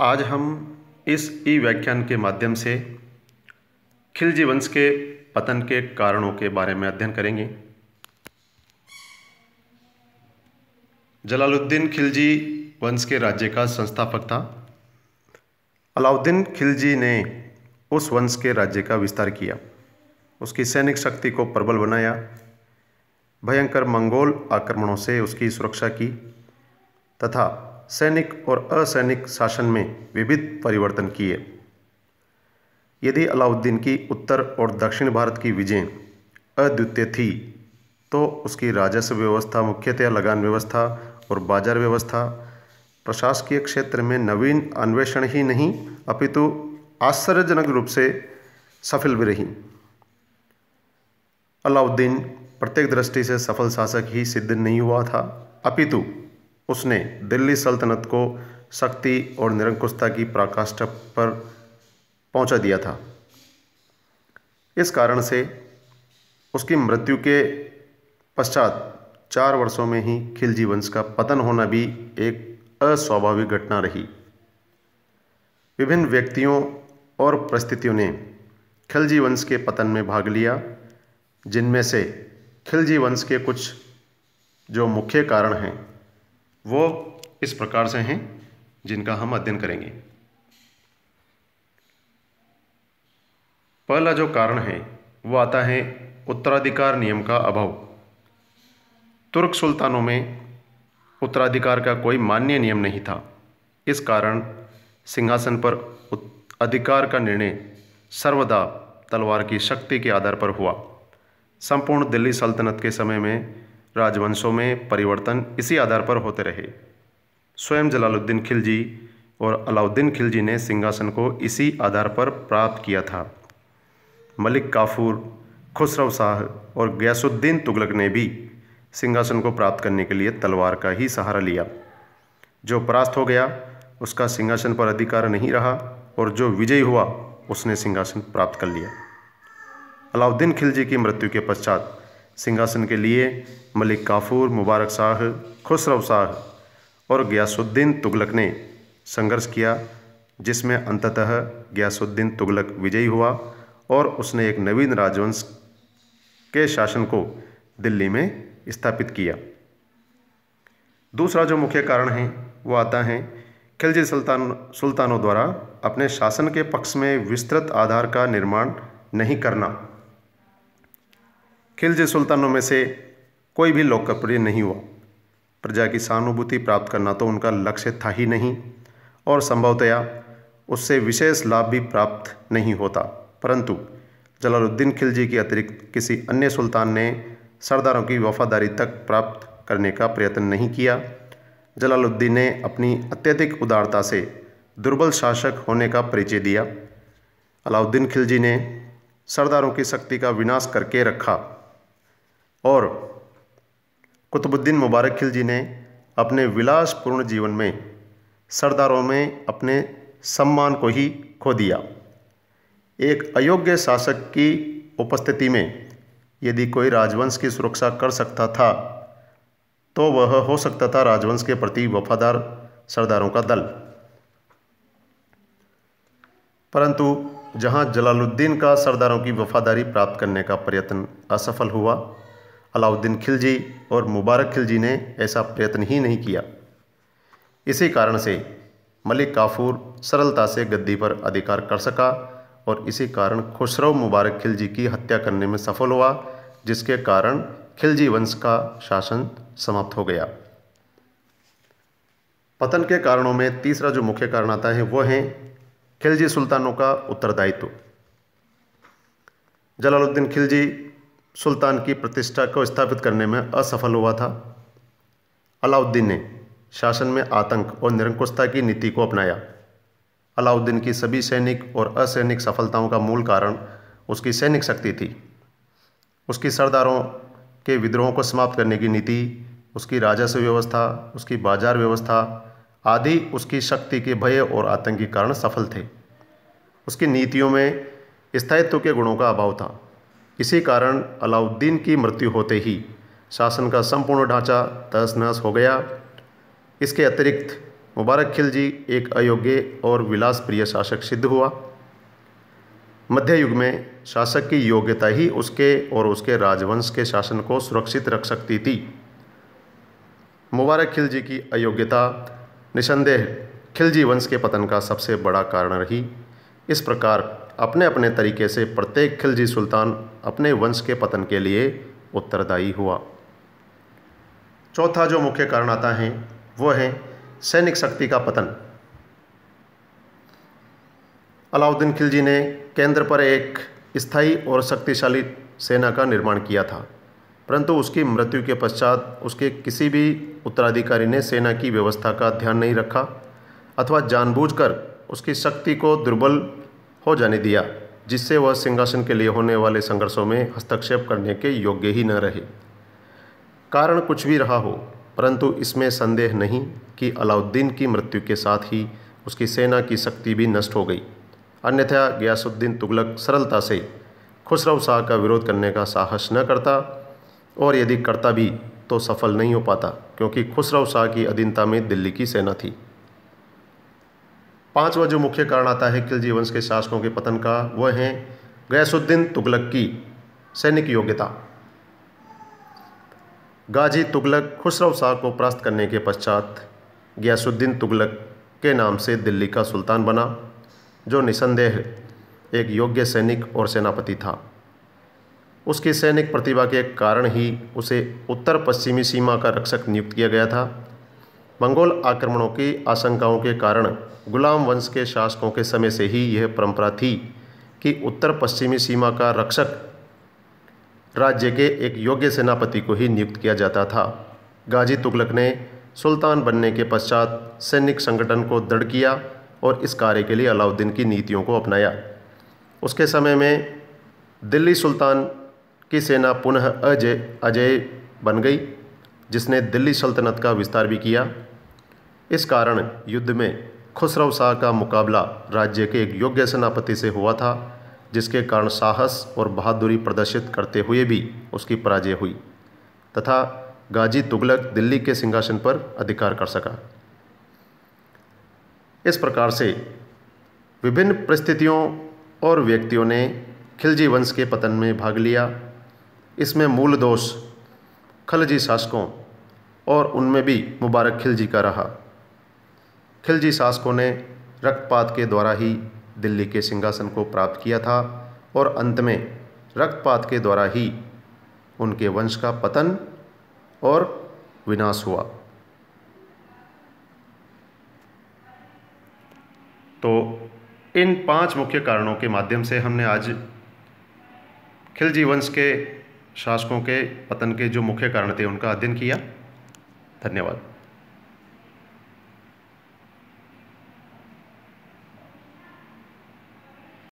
आज हम इस ई व्याख्यान के माध्यम से खिलजी वंश के पतन के कारणों के बारे में अध्ययन करेंगे जलालुद्दीन खिलजी वंश के राज्य का संस्थापक था अलाउद्दीन खिलजी ने उस वंश के राज्य का विस्तार किया उसकी सैनिक शक्ति को प्रबल बनाया भयंकर मंगोल आक्रमणों से उसकी सुरक्षा की तथा सैनिक और असैनिक शासन में विविध परिवर्तन किए यदि अलाउद्दीन की उत्तर और दक्षिण भारत की विजय अद्वितीय थी तो उसकी राजस्व व्यवस्था मुख्यतः लगान व्यवस्था और बाजार व्यवस्था प्रशासकीय क्षेत्र में नवीन अन्वेषण ही नहीं अपितु आश्चर्यजनक रूप से सफल भी रही अलाउद्दीन प्रत्येक दृष्टि से सफल शासक ही सिद्ध नहीं हुआ था अपितु उसने दिल्ली सल्तनत को शक्ति और निरंकुशता की पराकाष्ठा पर पहुंचा दिया था इस कारण से उसकी मृत्यु के पश्चात चार वर्षों में ही खिलजी वंश का पतन होना भी एक अस्वाभाविक घटना रही विभिन्न व्यक्तियों और परिस्थितियों ने खिलजी वंश के पतन में भाग लिया जिनमें से खिलजी वंश के कुछ जो मुख्य कारण हैं वो इस प्रकार से हैं जिनका हम अध्ययन करेंगे पहला जो कारण है वो आता है उत्तराधिकार नियम का अभाव तुर्क सुल्तानों में उत्तराधिकार का कोई मान्य नियम नहीं था इस कारण सिंहासन पर अधिकार का निर्णय सर्वदा तलवार की शक्ति के आधार पर हुआ संपूर्ण दिल्ली सल्तनत के समय में राजवंशों में परिवर्तन इसी आधार पर होते रहे स्वयं जलालुद्दीन खिलजी और अलाउद्दीन खिलजी ने सिंहासन को इसी आधार पर प्राप्त किया था मलिक काफूर खुसरव शाह और गयासुद्दीन तुगलक ने भी सिंहासन को प्राप्त करने के लिए तलवार का ही सहारा लिया जो परास्त हो गया उसका सिंहासन पर अधिकार नहीं रहा और जो विजयी हुआ उसने सिंहासन प्राप्त कर लिया अलाउद्दीन खिलजी की मृत्यु के पश्चात सिंहासन के लिए मलिक काफूर मुबारक शाह खुसरव शाह और गयासुद्दीन तुगलक ने संघर्ष किया जिसमें अंततः गयासुद्दीन तुगलक विजयी हुआ और उसने एक नवीन राजवंश के शासन को दिल्ली में स्थापित किया दूसरा जो मुख्य कारण है वो आता है खिलजी सुल्तान सुल्तानों द्वारा अपने शासन के पक्ष में विस्तृत आधार का निर्माण नहीं करना खिलजी सुल्तानों में से कोई भी लोकप्रिय नहीं हुआ प्रजा की सहानुभूति प्राप्त करना तो उनका लक्ष्य था ही नहीं और संभवतया उससे विशेष लाभ भी प्राप्त नहीं होता परंतु जलालुद्दीन खिलजी के अतिरिक्त किसी अन्य सुल्तान ने सरदारों की वफादारी तक प्राप्त करने का प्रयत्न नहीं किया जलालुद्दीन ने अपनी अत्यधिक उदारता से दुर्बल शासक होने का परिचय दिया अलाउद्दीन खिलजी ने सरदारों की शक्ति का विनाश करके रखा और कुतुबुद्दीन मुबारक खिलजी ने अपने विलासपूर्ण जीवन में सरदारों में अपने सम्मान को ही खो दिया एक अयोग्य शासक की उपस्थिति में यदि कोई राजवंश की सुरक्षा कर सकता था तो वह हो सकता था राजवंश के प्रति वफादार सरदारों का दल परंतु जहां जलालुद्दीन का सरदारों की वफादारी प्राप्त करने का प्रयत्न असफल हुआ अलाउद्दीन खिलजी और मुबारक खिलजी ने ऐसा प्रयत्न ही नहीं किया इसी कारण से मलिक काफूर सरलता से गद्दी पर अधिकार कर सका और इसी कारण खुशरव मुबारक खिलजी की हत्या करने में सफल हुआ जिसके कारण खिलजी वंश का शासन समाप्त हो गया पतन के कारणों में तीसरा जो मुख्य कारण आता है वह है खिलजी सुल्तानों का उत्तरदायित्व जलालुद्दीन खिलजी सुल्तान की प्रतिष्ठा को स्थापित करने में असफल हुआ था अलाउद्दीन ने शासन में आतंक और निरंकुशता की नीति को अपनाया अलाउद्दीन की सभी सैनिक और असैनिक सफलताओं का मूल कारण उसकी सैनिक शक्ति थी उसकी सरदारों के विद्रोहों को समाप्त करने की नीति उसकी राजस्व व्यवस्था उसकी बाजार व्यवस्था आदि उसकी शक्ति के भय और आतंकी कारण सफल थे उसकी नीतियों में स्थायित्व के गुणों का अभाव था इसी कारण अलाउद्दीन की मृत्यु होते ही शासन का संपूर्ण ढांचा तहस नहस हो गया इसके अतिरिक्त मुबारक खिलजी एक अयोग्य और विलासप्रिय शासक सिद्ध हुआ मध्य युग में शासक की योग्यता ही उसके और उसके राजवंश के शासन को सुरक्षित रख सकती थी मुबारक खिलजी की अयोग्यता निसंदेह खिलजी वंश के पतन का सबसे बड़ा कारण रही इस प्रकार अपने अपने तरीके से प्रत्येक खिलजी सुल्तान अपने वंश के पतन के लिए उत्तरदायी हुआ चौथा जो मुख्य कारण आता है वह है सैनिक शक्ति का पतन अलाउद्दीन खिलजी ने केंद्र पर एक स्थायी और शक्तिशाली सेना का निर्माण किया था परंतु उसकी मृत्यु के पश्चात उसके किसी भी उत्तराधिकारी ने सेना की व्यवस्था का ध्यान नहीं रखा अथवा जानबूझकर उसकी शक्ति को दुर्बल हो जाने दिया जिससे वह सिंहासन के लिए होने वाले संघर्षों में हस्तक्षेप करने के योग्य ही न रहे कारण कुछ भी रहा हो परंतु इसमें संदेह नहीं कि अलाउद्दीन की मृत्यु के साथ ही उसकी सेना की शक्ति भी नष्ट हो गई अन्यथा गयासुद्दीन तुगलक सरलता से खुसरव शाह का विरोध करने का साहस न करता और यदि करता भी तो सफल नहीं हो पाता क्योंकि खुसरव शाह की अधीनता में दिल्ली की सेना थी पांचवा जो मुख्य कारण आता है खिलजी वंश के शासकों के पतन का वह है गैसुद्दीन तुगलक की सैनिक योग्यता गाजी तुगलक खुसरव शाह को परास्त करने के पश्चात गयासुद्दीन तुगलक के नाम से दिल्ली का सुल्तान बना जो निसंदेह एक योग्य सैनिक और सेनापति था उसकी सैनिक प्रतिभा के कारण ही उसे उत्तर पश्चिमी सीमा का रक्षक नियुक्त किया गया था मंगोल आक्रमणों की आशंकाओं के कारण गुलाम वंश के शासकों के समय से ही यह परंपरा थी कि उत्तर पश्चिमी सीमा का रक्षक राज्य के एक योग्य सेनापति को ही नियुक्त किया जाता था गाजी तुगलक ने सुल्तान बनने के पश्चात सैनिक संगठन को दृढ़ किया और इस कार्य के लिए अलाउद्दीन की नीतियों को अपनाया उसके समय में दिल्ली सुल्तान की सेना पुनः अजय अजय बन गई जिसने दिल्ली सल्तनत का विस्तार भी किया इस कारण युद्ध में खुसरव शाह का मुकाबला राज्य के एक योग्य सेनापति से हुआ था जिसके कारण साहस और बहादुरी प्रदर्शित करते हुए भी उसकी पराजय हुई तथा गाजी तुगलक दिल्ली के सिंहासन पर अधिकार कर सका इस प्रकार से विभिन्न परिस्थितियों और व्यक्तियों ने खिलजी वंश के पतन में भाग लिया इसमें मूल दोष खलजी शासकों और उनमें भी मुबारक खिलजी का रहा खिलजी शासकों ने रक्तपात के द्वारा ही दिल्ली के सिंहासन को प्राप्त किया था और अंत में रक्तपात के द्वारा ही उनके वंश का पतन और विनाश हुआ तो इन पांच मुख्य कारणों के माध्यम से हमने आज खिलजी वंश के शासकों के पतन के जो मुख्य कारण थे उनका अध्ययन किया धन्यवाद